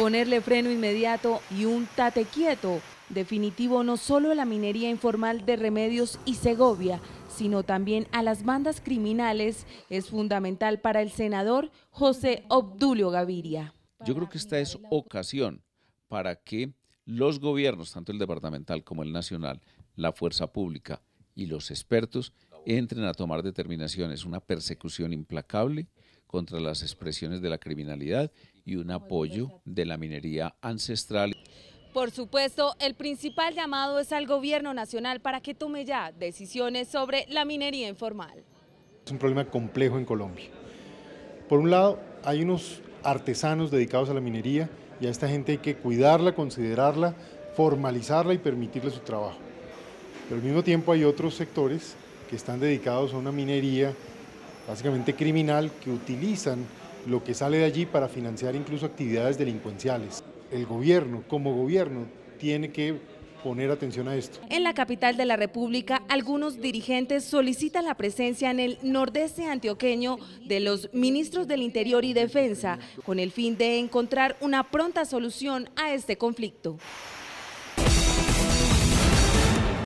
ponerle freno inmediato y un tate quieto definitivo no solo a la minería informal de Remedios y Segovia, sino también a las bandas criminales, es fundamental para el senador José Obdulio Gaviria. Yo creo que esta es ocasión para que los gobiernos, tanto el departamental como el nacional, la fuerza pública y los expertos entren a tomar determinaciones, una persecución implacable contra las expresiones de la criminalidad y un apoyo de la minería ancestral. Por supuesto, el principal llamado es al gobierno nacional para que tome ya decisiones sobre la minería informal. Es un problema complejo en Colombia. Por un lado, hay unos artesanos dedicados a la minería y a esta gente hay que cuidarla, considerarla, formalizarla y permitirle su trabajo. Pero al mismo tiempo hay otros sectores que están dedicados a una minería básicamente criminal, que utilizan lo que sale de allí para financiar incluso actividades delincuenciales. El gobierno, como gobierno, tiene que poner atención a esto. En la capital de la República, algunos dirigentes solicitan la presencia en el nordeste antioqueño de los ministros del Interior y Defensa, con el fin de encontrar una pronta solución a este conflicto.